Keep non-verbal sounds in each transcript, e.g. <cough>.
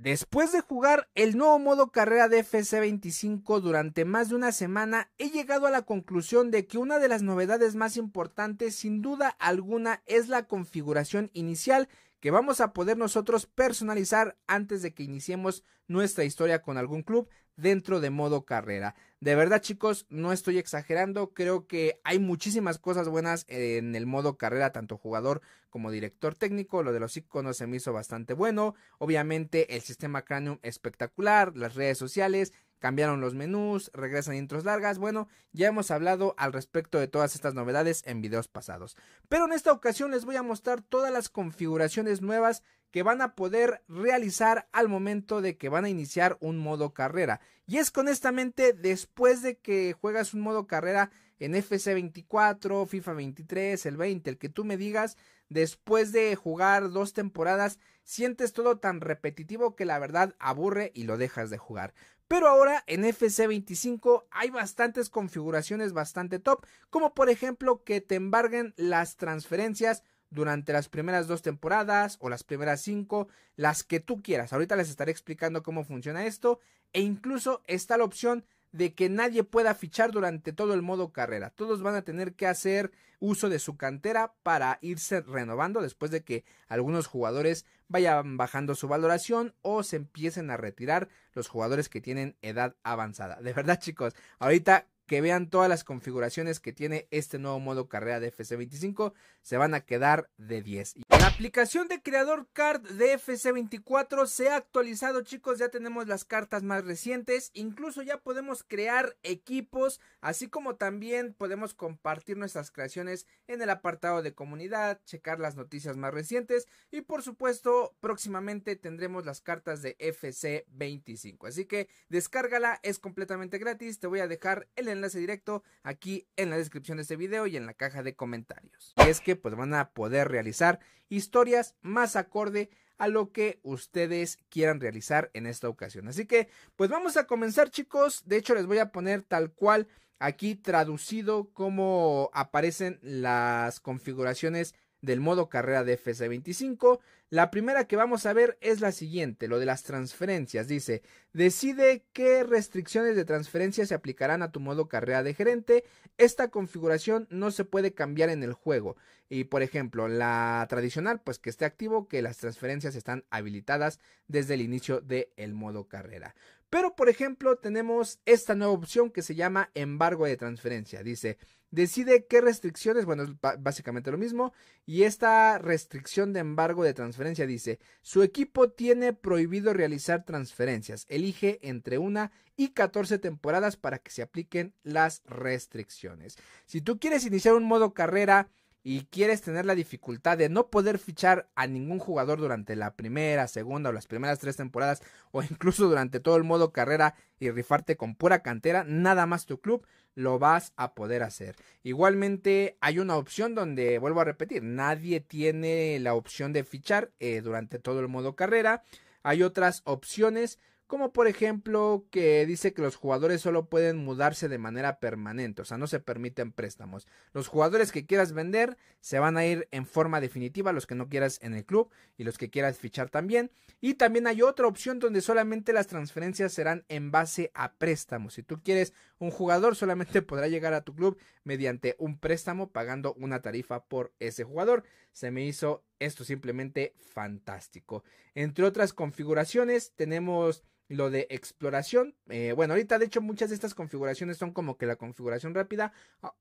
Después de jugar el nuevo modo carrera de FC25 durante más de una semana, he llegado a la conclusión de que una de las novedades más importantes sin duda alguna es la configuración inicial que vamos a poder nosotros personalizar antes de que iniciemos nuestra historia con algún club dentro de modo carrera. De verdad chicos, no estoy exagerando, creo que hay muchísimas cosas buenas en el modo carrera, tanto jugador como director técnico, lo de los iconos se me hizo bastante bueno, obviamente el sistema cráneo espectacular, las redes sociales, cambiaron los menús, regresan intros largas, bueno, ya hemos hablado al respecto de todas estas novedades en videos pasados. Pero en esta ocasión les voy a mostrar todas las configuraciones nuevas que van a poder realizar al momento de que van a iniciar un modo carrera. Y es que honestamente, después de que juegas un modo carrera, en FC 24, FIFA 23, el 20, el que tú me digas, después de jugar dos temporadas, sientes todo tan repetitivo que la verdad aburre y lo dejas de jugar. Pero ahora en FC 25 hay bastantes configuraciones bastante top, como por ejemplo que te embarguen las transferencias durante las primeras dos temporadas o las primeras cinco, las que tú quieras. Ahorita les estaré explicando cómo funciona esto e incluso está la opción de que nadie pueda fichar durante todo el modo carrera. Todos van a tener que hacer uso de su cantera para irse renovando después de que algunos jugadores vayan bajando su valoración o se empiecen a retirar los jugadores que tienen edad avanzada. De verdad chicos, ahorita que vean todas las configuraciones que tiene este nuevo modo carrera de FC25, se van a quedar de 10. La aplicación de creador card de FC24 se ha actualizado chicos, ya tenemos las cartas más recientes, incluso ya podemos crear equipos, así como también podemos compartir nuestras creaciones en el apartado de comunidad, checar las noticias más recientes y por supuesto próximamente tendremos las cartas de FC25. Así que descárgala, es completamente gratis, te voy a dejar el enlace enlace directo aquí en la descripción de este video y en la caja de comentarios. Y es que pues van a poder realizar historias más acorde a lo que ustedes quieran realizar en esta ocasión. Así que, pues vamos a comenzar, chicos. De hecho, les voy a poner tal cual aquí traducido como aparecen las configuraciones del modo carrera de fs 25 La primera que vamos a ver es la siguiente, lo de las transferencias. Dice, decide qué restricciones de transferencia se aplicarán a tu modo carrera de gerente. Esta configuración no se puede cambiar en el juego. Y por ejemplo, la tradicional, pues que esté activo, que las transferencias están habilitadas desde el inicio del modo carrera. Pero por ejemplo, tenemos esta nueva opción que se llama embargo de transferencia. Dice, decide qué restricciones, bueno, es básicamente lo mismo, y esta restricción de embargo de transferencia dice, su equipo tiene prohibido realizar transferencias, elige entre una y 14 temporadas para que se apliquen las restricciones. Si tú quieres iniciar un modo carrera y quieres tener la dificultad de no poder fichar a ningún jugador durante la primera, segunda o las primeras tres temporadas o incluso durante todo el modo carrera y rifarte con pura cantera, nada más tu club lo vas a poder hacer. Igualmente hay una opción donde, vuelvo a repetir, nadie tiene la opción de fichar eh, durante todo el modo carrera. Hay otras opciones como por ejemplo que dice que los jugadores solo pueden mudarse de manera permanente, o sea, no se permiten préstamos. Los jugadores que quieras vender se van a ir en forma definitiva, los que no quieras en el club y los que quieras fichar también. Y también hay otra opción donde solamente las transferencias serán en base a préstamos. Si tú quieres un jugador, solamente <laughs> podrá llegar a tu club mediante un préstamo pagando una tarifa por ese jugador se me hizo esto simplemente fantástico. Entre otras configuraciones tenemos lo de exploración. Eh, bueno, ahorita de hecho muchas de estas configuraciones son como que la configuración rápida.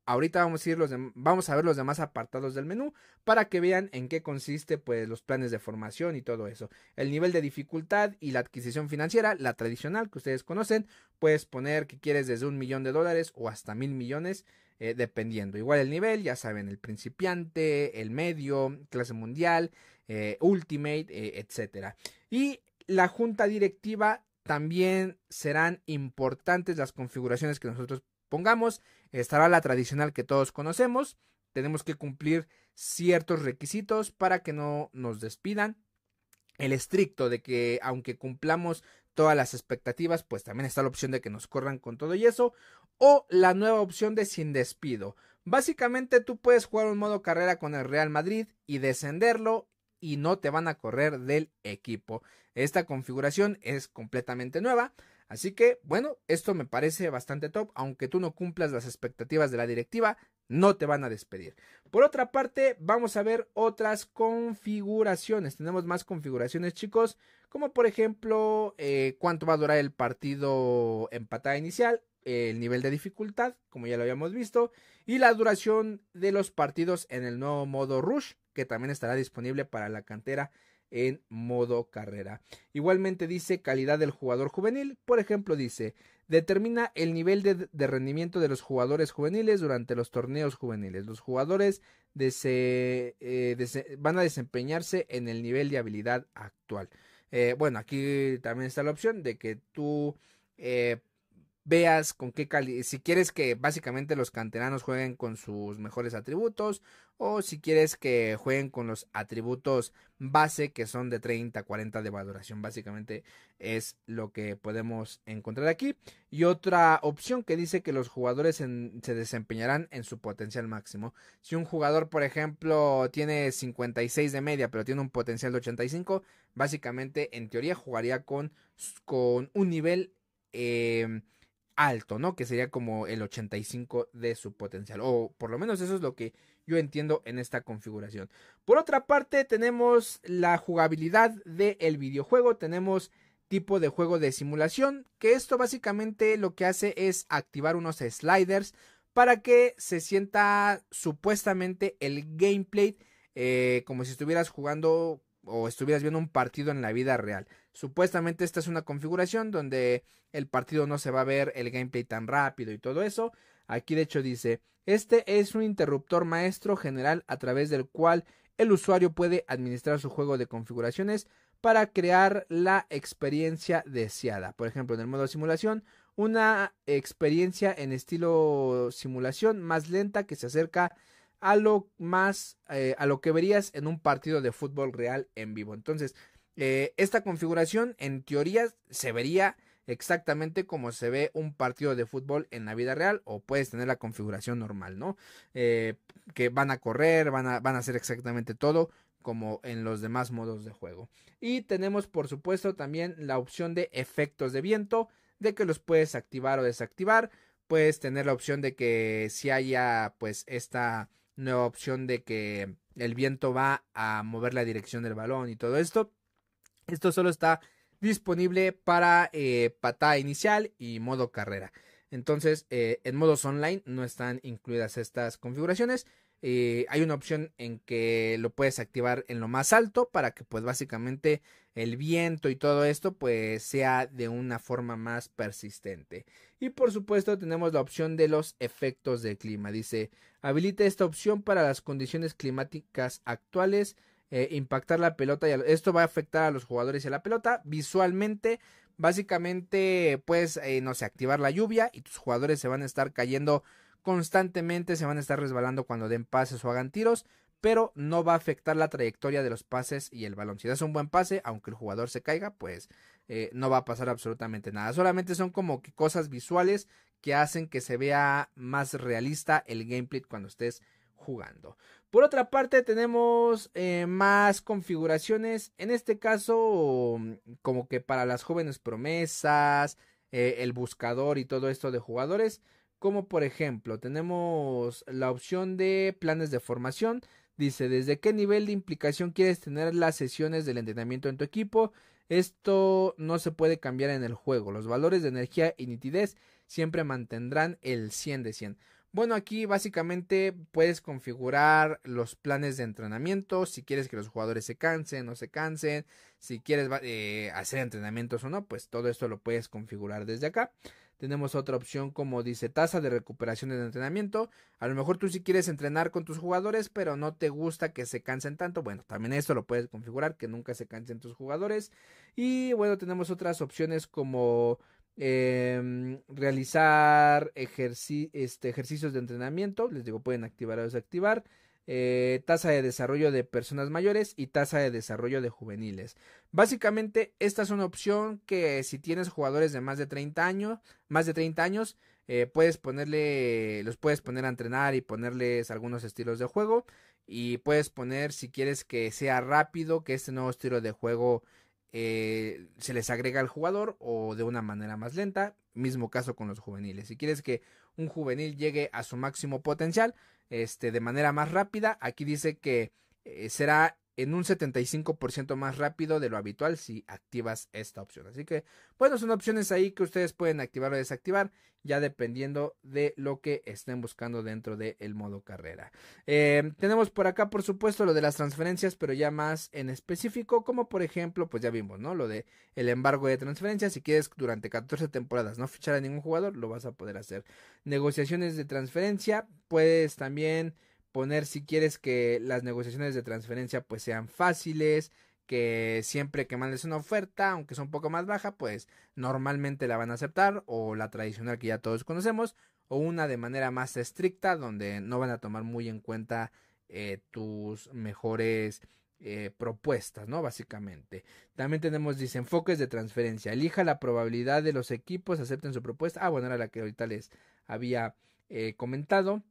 Ahorita vamos a, ir los vamos a ver los demás apartados del menú para que vean en qué consiste pues los planes de formación y todo eso. El nivel de dificultad y la adquisición financiera, la tradicional que ustedes conocen, puedes poner que quieres desde un millón de dólares o hasta mil millones. Eh, dependiendo. Igual el nivel, ya saben, el principiante, el medio, clase mundial, eh, ultimate, eh, etcétera. Y la junta directiva también serán importantes las configuraciones que nosotros pongamos. Estará la tradicional que todos conocemos. Tenemos que cumplir ciertos requisitos para que no nos despidan. El estricto de que aunque cumplamos todas las expectativas, pues también está la opción de que nos corran con todo y eso o la nueva opción de sin despido. Básicamente tú puedes jugar un modo carrera con el Real Madrid y descenderlo y no te van a correr del equipo. Esta configuración es completamente nueva. Así que, bueno, esto me parece bastante top. Aunque tú no cumplas las expectativas de la directiva, no te van a despedir. Por otra parte, vamos a ver otras configuraciones. Tenemos más configuraciones, chicos. Como por ejemplo, eh, cuánto va a durar el partido empatada inicial el nivel de dificultad, como ya lo habíamos visto, y la duración de los partidos en el nuevo modo Rush, que también estará disponible para la cantera en modo carrera. Igualmente dice calidad del jugador juvenil, por ejemplo dice, determina el nivel de, rendimiento de los jugadores juveniles durante los torneos juveniles. Los jugadores eh, van a desempeñarse en el nivel de habilidad actual. Eh, bueno, aquí también está la opción de que tú eh, veas con qué calidad, si quieres que básicamente los canteranos jueguen con sus mejores atributos o si quieres que jueguen con los atributos base que son de 30, 40 de valoración, básicamente es lo que podemos encontrar aquí. Y otra opción que dice que los jugadores se desempeñarán en su potencial máximo. Si un jugador, por ejemplo, tiene 56 de media pero tiene un potencial de 85, básicamente en teoría jugaría con, con un nivel... Eh, alto, ¿no? Que sería como el 85 de su potencial, o por lo menos eso es lo que yo entiendo en esta configuración. Por otra parte, tenemos la jugabilidad del videojuego, tenemos tipo de juego de simulación, que esto básicamente lo que hace es activar unos sliders para que se sienta supuestamente el gameplay eh, como si estuvieras jugando o estuvieras viendo un partido en la vida real. Supuestamente esta es una configuración donde el partido no se va a ver el gameplay tan rápido y todo eso. Aquí de hecho dice, este es un interruptor maestro general a través del cual el usuario puede administrar su juego de configuraciones para crear la experiencia deseada. Por ejemplo, en el modo simulación, una experiencia en estilo simulación más lenta que se acerca a a lo más, eh, a lo que verías en un partido de fútbol real en vivo. Entonces, eh, esta configuración en teoría se vería exactamente como se ve un partido de fútbol en la vida real o puedes tener la configuración normal, ¿no? Eh, que van a correr, van a, van a hacer exactamente todo como en los demás modos de juego. Y tenemos por supuesto también la opción de efectos de viento, de que los puedes activar o desactivar, puedes tener la opción de que si haya pues esta nueva opción de que el viento va a mover la dirección del balón y todo esto. Esto solo está disponible para eh, patada inicial y modo carrera. Entonces, eh, en modos online no están incluidas estas configuraciones. Eh, hay una opción en que lo puedes activar en lo más alto para que pues básicamente el viento y todo esto pues sea de una forma más persistente. Y por supuesto tenemos la opción de los efectos de clima. Dice, habilita esta opción para las condiciones climáticas actuales. Eh, impactar la pelota y esto va a afectar a los jugadores y a la pelota visualmente básicamente pues no sé activar la lluvia y tus jugadores se van a estar cayendo constantemente se van a estar resbalando cuando den pases o hagan tiros, pero no va a afectar la trayectoria de los pases y el balón. Si das un buen pase, aunque el jugador se caiga, pues eh, no va a pasar absolutamente nada. Solamente son como que cosas visuales que hacen que se vea más realista el gameplay cuando estés jugando. Por otra parte, tenemos eh, más configuraciones. En este caso, como que para las jóvenes promesas, eh, el buscador y todo esto de jugadores como por ejemplo tenemos la opción de planes de formación. Dice, ¿desde qué nivel de implicación quieres tener las sesiones del entrenamiento en tu equipo? Esto no se puede cambiar en el juego. Los valores de energía y nitidez siempre mantendrán el 100 de 100. Bueno, aquí básicamente puedes configurar los planes de entrenamiento, si quieres que los jugadores se cansen o se cansen, si quieres eh, hacer entrenamientos o no, pues todo esto lo puedes configurar desde acá. Tenemos otra opción como dice tasa de recuperación de entrenamiento. A lo mejor tú sí quieres entrenar con tus jugadores, pero no te gusta que se cansen tanto. Bueno, también esto lo puedes configurar, que nunca se cansen tus jugadores. Y bueno, tenemos otras opciones como Em, realizar este, ejercicios de entrenamiento, les digo, pueden activar o desactivar, eh, tasa de desarrollo de personas mayores y tasa de desarrollo de juveniles. Básicamente, esta es una opción que si tienes jugadores de más de 30 años, más de 30 años, eh, puedes ponerle, los puedes poner a entrenar y ponerles algunos estilos de juego y puedes poner si quieres que sea rápido, que este nuevo estilo de juego eh, se les agrega al jugador o de una manera más lenta. Mismo caso con los juveniles. Si quieres que un juvenil llegue a su máximo potencial este, de manera más rápida, aquí dice que eh, será en un 75% más rápido de lo habitual si activas esta opción. Así que, bueno, son opciones ahí que ustedes pueden activar o desactivar, ya dependiendo de lo que estén buscando dentro del modo carrera. Eh, tenemos por acá, por supuesto, lo de las transferencias, pero ya más en específico, como por ejemplo, pues ya vimos, ¿no? Lo de el embargo de transferencias. Si quieres durante 14 temporadas no fichar a ningún jugador, lo vas a poder hacer. Negociaciones de transferencia, puedes también poner si quieres que las negociaciones de transferencia pues sean fáciles, que siempre que mandes una oferta, aunque sea un poco más baja, pues normalmente la van a aceptar o la tradicional que ya todos conocemos o una de manera más estricta donde no van a tomar muy en cuenta eh, tus mejores eh, propuestas, ¿no? Básicamente. También tenemos, dice, enfoques de transferencia. Elija la probabilidad de los equipos acepten su propuesta. Ah, bueno, era la que ahorita les había eh, comentado.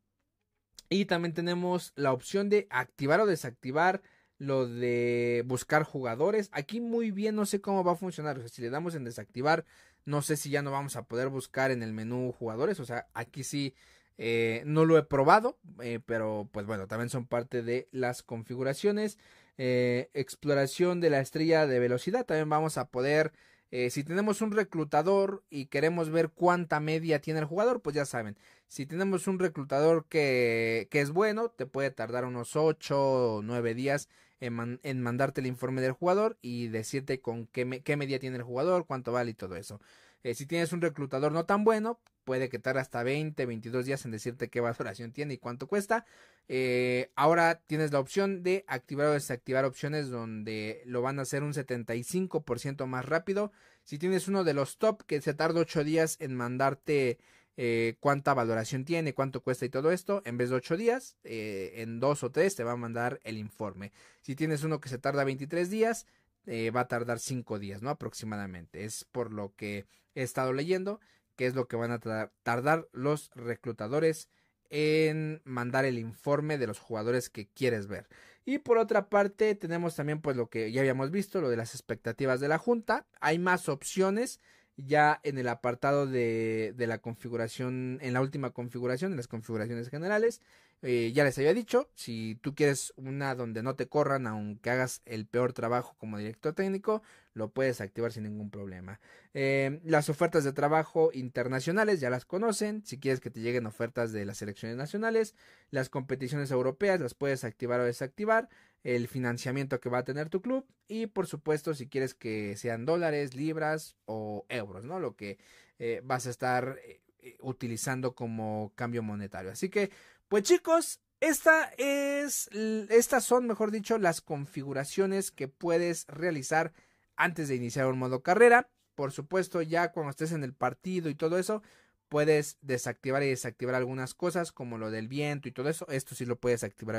Y también tenemos la opción de activar o desactivar lo de buscar jugadores. Aquí muy bien, no sé cómo va a funcionar. O sea, si le damos en desactivar, no sé si ya no vamos a poder buscar en el menú jugadores. O sea, aquí sí eh, no lo he probado, eh, pero pues bueno, también son parte de las configuraciones. Eh, exploración de la estrella de velocidad, también vamos a poder eh, si tenemos un reclutador y queremos ver cuánta media tiene el jugador, pues ya saben, si tenemos un reclutador que, que es bueno, te puede tardar unos 8 o 9 días en, mandarte el informe del jugador y decirte con qué, qué media tiene el jugador, cuánto vale y todo eso. Eh, si tienes un reclutador no tan bueno, puede que tarde hasta 20, 22 días en decirte qué valoración tiene y cuánto cuesta. Eh, ahora tienes la opción de activar o desactivar opciones donde lo van a hacer un 75% más rápido. Si tienes uno de los top que se tarda 8 días en mandarte eh, cuánta valoración tiene, cuánto cuesta y todo esto, en vez de 8 días, en 2 o 3 te va a mandar el informe. Si tienes uno que se tarda 23 días, va a tardar 5 días, ¿no? Aproximadamente. Es por lo que he estado leyendo, que es lo que van a tardar los reclutadores en mandar el informe de los jugadores que quieres ver. Y por otra parte, tenemos también pues lo que ya habíamos visto, lo de las expectativas de la junta. Hay más opciones ya en el apartado de, la configuración, en la última configuración, en las configuraciones generales. Eh, ya les había dicho, si tú quieres una donde no te corran, aunque hagas el peor trabajo como director técnico, lo puedes activar sin ningún problema. Eh, las ofertas de trabajo internacionales ya las conocen. Si quieres que te lleguen ofertas de las selecciones nacionales, las competiciones europeas las puedes activar o desactivar el financiamiento que va a tener tu club y por supuesto si quieres que sean dólares, libras o euros, ¿no? Lo que eh, vas a estar eh, eh, utilizando como cambio monetario. Así que, pues chicos, esta es, estas son, mejor dicho, las configuraciones que puedes realizar antes de iniciar un modo carrera. Por supuesto, ya cuando estés en el partido y todo eso, Puedes desactivar y desactivar algunas cosas como lo del viento y todo eso. Esto sí lo puedes activar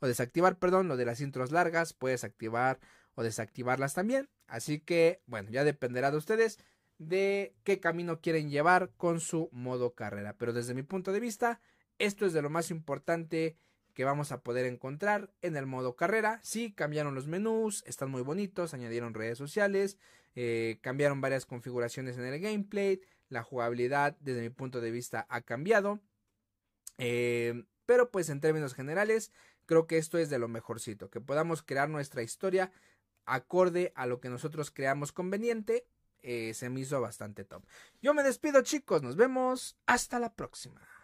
o desactivar. perdón, lo de las intros largas. Puedes activar o desactivarlas también. Así que, bueno, ya dependerá de ustedes de qué camino quieren llevar con su modo carrera. Pero desde mi punto de vista, esto es de lo más importante que vamos a poder encontrar en el modo carrera. Sí, cambiaron los menús, están muy bonitos, añadieron redes sociales, eh, cambiaron varias configuraciones en el gameplay, la jugabilidad, desde mi punto de vista, ha cambiado. Eh, pero pues en términos generales, creo que esto es de lo mejorcito. Que podamos crear nuestra historia acorde a lo que nosotros creamos conveniente. Eh, se me hizo bastante top. Yo me despido chicos, nos vemos. Hasta la próxima.